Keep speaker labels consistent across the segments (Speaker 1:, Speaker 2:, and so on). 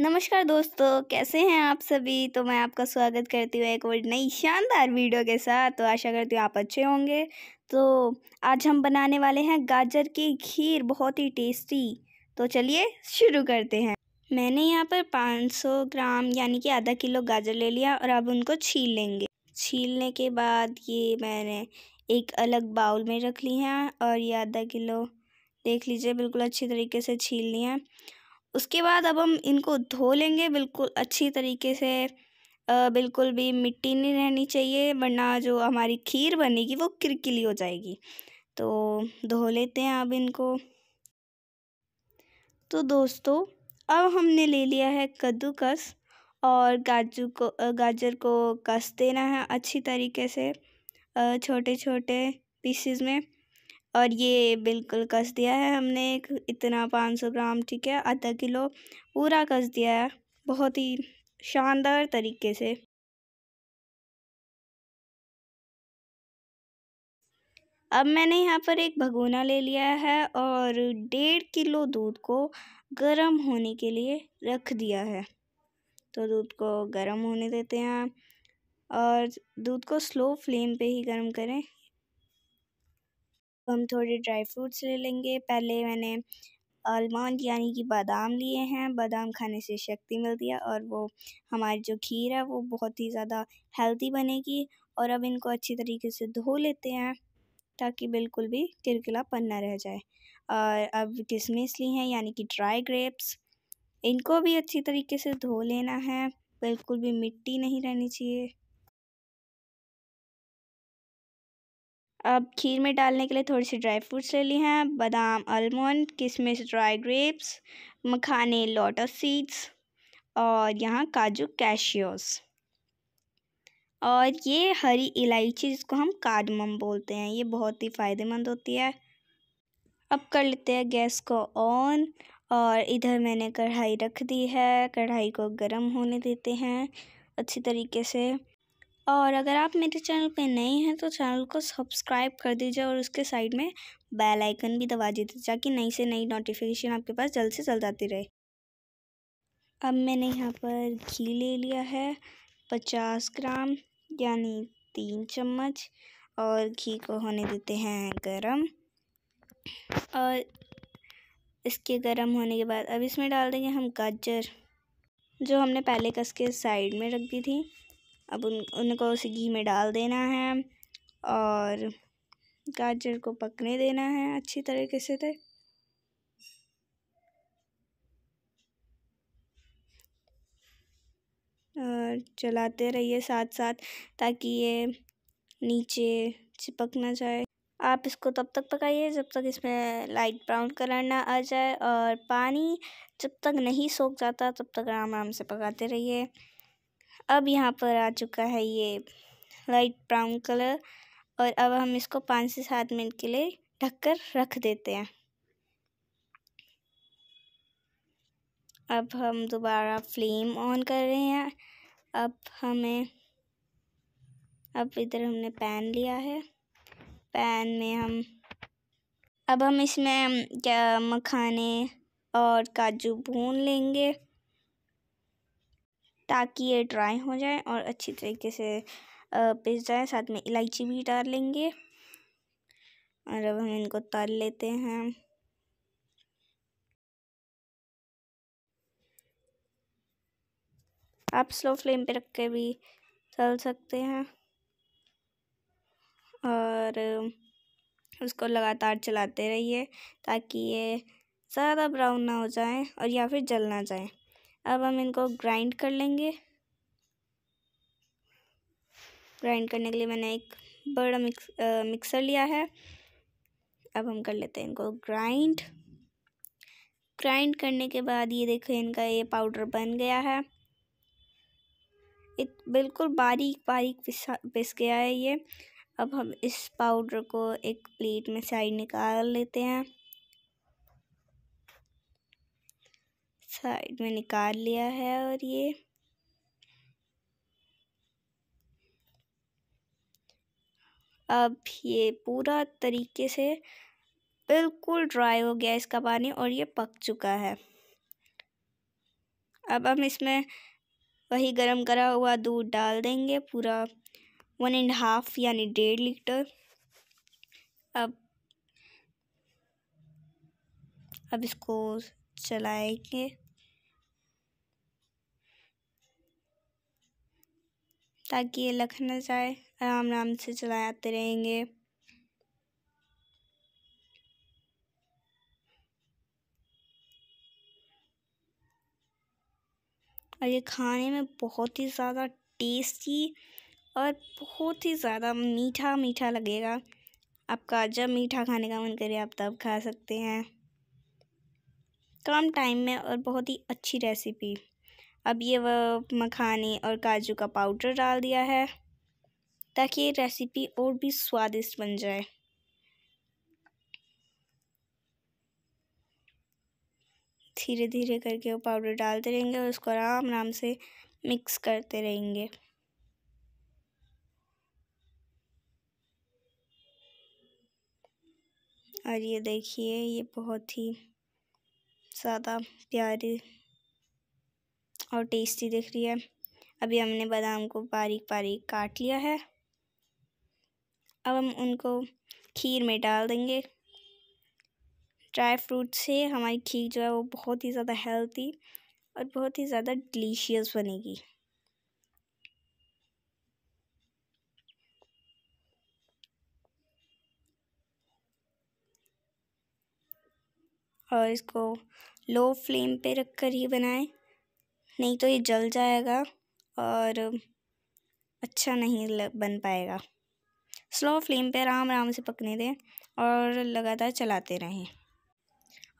Speaker 1: नमस्कार दोस्तों कैसे हैं आप सभी तो मैं आपका स्वागत करती हूँ एक और नई शानदार वीडियो के साथ तो आशा करती हूँ आप अच्छे होंगे तो आज हम बनाने वाले हैं गाजर की खीर बहुत ही टेस्टी तो चलिए शुरू करते हैं मैंने यहाँ पर 500 ग्राम यानी कि आधा किलो गाजर ले लिया और अब उनको छील लेंगे छीलने के बाद ये मैंने एक अलग बाउल में रख ली हैं और ये आधा किलो देख लीजिए बिल्कुल अच्छी तरीके से छील लिया उसके बाद अब हम इनको धो लेंगे बिल्कुल अच्छी तरीके से बिल्कुल भी मिट्टी नहीं रहनी चाहिए वरना जो हमारी खीर बनेगी वो किरकिली हो जाएगी तो धो लेते हैं अब इनको तो दोस्तों अब हमने ले लिया है कद्दूकस और गाजू को गाजर को कस देना है अच्छी तरीके से छोटे छोटे पीसेस में और ये बिल्कुल कस दिया है हमने एक इतना पाँच सौ ग्राम ठीक है आधा किलो पूरा कस दिया है बहुत ही शानदार तरीके से अब मैंने यहाँ पर एक भगोना ले लिया है और डेढ़ किलो दूध को गर्म होने के लिए रख दिया है तो दूध को गर्म होने देते हैं और दूध को स्लो फ्लेम पे ही गर्म करें हम थोड़े ड्राई फ्रूट्स ले लेंगे पहले मैंने आलमंड यानी कि बादाम लिए हैं बादाम खाने से शक्ति मिलती है और वो हमारी जो खीर है वो बहुत ही ज़्यादा हेल्दी बनेगी और अब इनको अच्छी तरीके से धो लेते हैं ताकि बिल्कुल भी पन ना रह जाए और अब किशमिश ली हैं यानी कि ड्राई ग्रेप्स इनको भी अच्छी तरीके से धो लेना है बिल्कुल भी मिट्टी नहीं रहनी चाहिए अब खीर में डालने के लिए थोड़ी सी ड्राई फ्रूट्स ले ली हैं बादाम आलमंड किशमिश ड्राई ग्रेप्स मखाने लोटस सीड्स और यहाँ काजू कैशियोस और ये हरी इलायची जिसको हम कार्डमम बोलते हैं ये बहुत ही फ़ायदेमंद होती है अब कर लेते हैं गैस को ऑन और इधर मैंने कढ़ाई रख दी है कढ़ाई को गर्म होने देते हैं अच्छी तरीके से और अगर आप मेरे चैनल पे नए हैं तो चैनल को सब्सक्राइब कर दीजिए और उसके साइड में बेल आइकन भी दबा दीजिए ताकि नई से नई नोटिफिकेशन आपके पास जल्द से जल्द आती रहे अब मैंने यहाँ पर घी ले लिया है पचास ग्राम यानी तीन चम्मच और घी को होने देते हैं गरम और इसके गरम होने के बाद अब इसमें डाल देंगे हम गाजर जो हमने पहले कस के साइड में रख दी थी अब उन उनको उस घी में डाल देना है और गाजर को पकने देना है अच्छी तरीके से तक तो। और चलाते रहिए साथ साथ ताकि ये नीचे चिपक ना जाए आप इसको तब तक पकाइए जब तक इसमें लाइट ब्राउन कलर ना आ जाए और पानी जब तक नहीं सोख जाता तब तक आराम आराम से पकाते रहिए अब यहाँ पर आ चुका है ये लाइट ब्राउन कलर और अब हम इसको पाँच से सात मिनट के लिए ढककर रख देते हैं अब हम दोबारा फ्लेम ऑन कर रहे हैं अब हमें अब इधर हमने पैन लिया है पैन में हम अब हम इसमें क्या मखाने और काजू भून लेंगे ताकि ये ड्राई हो जाए और अच्छी तरीके से पिस जाए साथ में इलायची भी डाल लेंगे और अब हम इनको तल लेते हैं आप स्लो फ्लेम पे रख के भी तल सकते हैं और उसको लगातार चलाते रहिए ताकि ये ज़्यादा ब्राउन ना हो जाए और या फिर जल ना जाए अब हम इनको ग्राइंड कर लेंगे ग्राइंड करने के लिए मैंने एक बड़ा मिक्स आ, मिक्सर लिया है अब हम कर लेते हैं इनको ग्राइंड ग्राइंड करने के बाद ये देखें इनका ये पाउडर बन गया है इत बिल्कुल बारीक बारीक पिसा पिस गया है ये अब हम इस पाउडर को एक प्लेट में साइड निकाल लेते हैं साइड में निकाल लिया है और ये अब ये पूरा तरीके से बिल्कुल ड्राई हो गया इसका पानी और ये पक चुका है अब हम इसमें वही गरम करा हुआ दूध डाल देंगे पूरा वन एंड हाफ यानी डेढ़ लीटर अब अब इसको चलाएंगे ताकि ये लख ना जाए आराम आराम से चलाते रहेंगे और ये खाने में बहुत ही ज़्यादा टेस्टी और बहुत ही ज़्यादा मीठा मीठा लगेगा आपका जब मीठा खाने का मन करे आप तब खा सकते हैं कम टाइम में और बहुत ही अच्छी रेसिपी अब ये वह मखाने और काजू का पाउडर डाल दिया है ताकि ये रेसिपी और भी स्वादिष्ट बन जाए धीरे धीरे करके वो पाउडर डालते रहेंगे और उसको आराम आराम से मिक्स करते रहेंगे और ये देखिए ये बहुत ही ज़्यादा प्यारी और टेस्टी दिख रही है अभी हमने बादाम को बारीक बारीक काट लिया है अब हम उनको खीर में डाल देंगे ड्राई फ्रूट से हमारी खीर जो है वो बहुत ही ज़्यादा हेल्थी और बहुत ही ज़्यादा डिलीशियस बनेगी और इसको लो फ्लेम पे रख कर ही बनाएं नहीं तो ये जल जाएगा और अच्छा नहीं बन पाएगा स्लो फ्लेम पे आराम आराम से पकने दें और लगातार चलाते रहें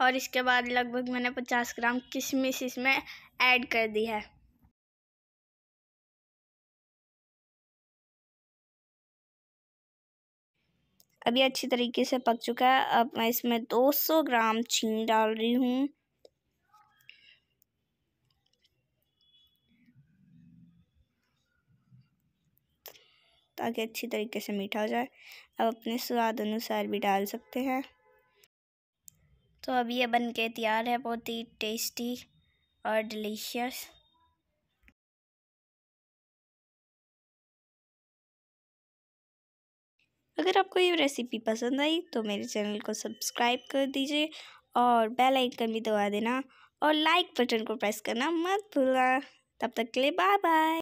Speaker 1: और इसके बाद लगभग मैंने पचास ग्राम किशमिश इसमें ऐड कर दी है अभी अच्छी तरीके से पक चुका है अब मैं इसमें 200 ग्राम चीनी डाल रही हूँ ताकि अच्छी तरीके से मीठा हो जाए आप अपने स्वाद अनुसार भी डाल सकते हैं तो अब ये बन के तैयार है बहुत ही टेस्टी और डिलीशियस अगर आपको ये रेसिपी पसंद आई तो मेरे चैनल को सब्सक्राइब कर दीजिए और बेल आइकन भी दबा देना और लाइक बटन को प्रेस करना मत भूलना तब तक के लिए बाय बाय